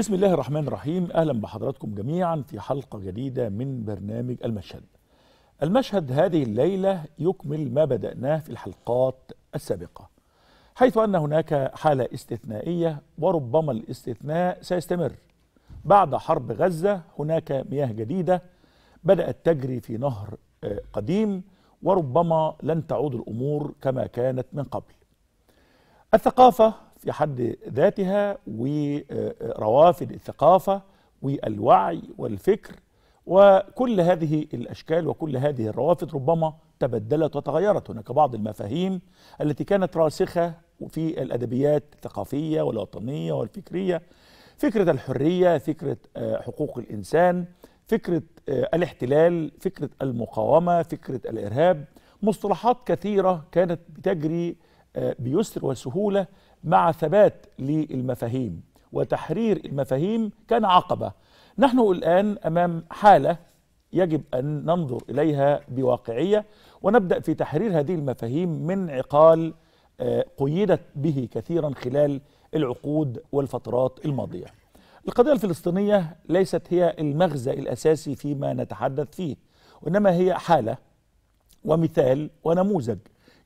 بسم الله الرحمن الرحيم اهلا بحضراتكم جميعا في حلقه جديده من برنامج المشهد. المشهد هذه الليله يكمل ما بداناه في الحلقات السابقه. حيث ان هناك حاله استثنائيه وربما الاستثناء سيستمر. بعد حرب غزه هناك مياه جديده بدات تجري في نهر آه، قديم وربما لن تعود الامور كما كانت من قبل. الثقافه في حد ذاتها وروافد الثقافه والوعي والفكر وكل هذه الاشكال وكل هذه الروافد ربما تبدلت وتغيرت هناك بعض المفاهيم التي كانت راسخه في الادبيات الثقافيه والوطنيه والفكريه فكره الحريه فكره آه، حقوق الانسان فكره آه، الاحتلال فكره المقاومه فكره الارهاب مصطلحات كثيره كانت بتجري آه، بيسر وسهولة مع ثبات للمفاهيم وتحرير المفاهيم كان عقبة نحن الآن أمام حالة يجب أن ننظر إليها بواقعية ونبدأ في تحرير هذه المفاهيم من عقال آه، قيدت به كثيرا خلال العقود والفترات الماضية القضية الفلسطينية ليست هي المغزى الأساسي فيما نتحدث فيه وإنما هي حالة ومثال ونموذج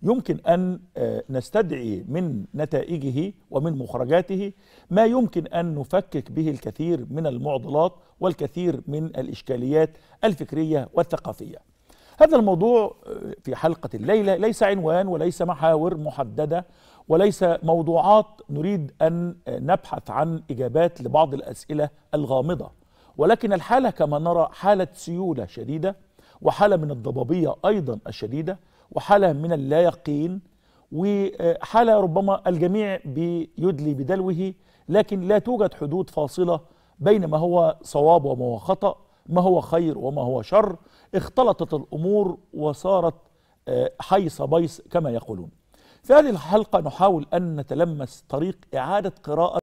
يمكن أن آه، نستدعي من نتائجه ومن مخرجاته ما يمكن أن نفكك به الكثير من المعضلات والكثير من الإشكاليات الفكرية والثقافية هذا الموضوع آه، في حلقة الليلة ليس عنوان وليس محاور محددة وليس موضوعات نريد أن آه، نبحث عن إجابات لبعض الأسئلة الغامضة ولكن الحالة كما نرى حالة سيولة شديدة وحالة من الضبابية أيضا الشديدة وحالة من اللا يقين وحالة ربما الجميع بيدلي بدلوه لكن لا توجد حدود فاصلة بين ما هو صواب وما هو خطأ ما هو خير وما هو شر اختلطت الأمور وصارت آه، حيص بيص كما يقولون في هذه الحلقة نحاول أن نتلمس طريق إعادة قراءة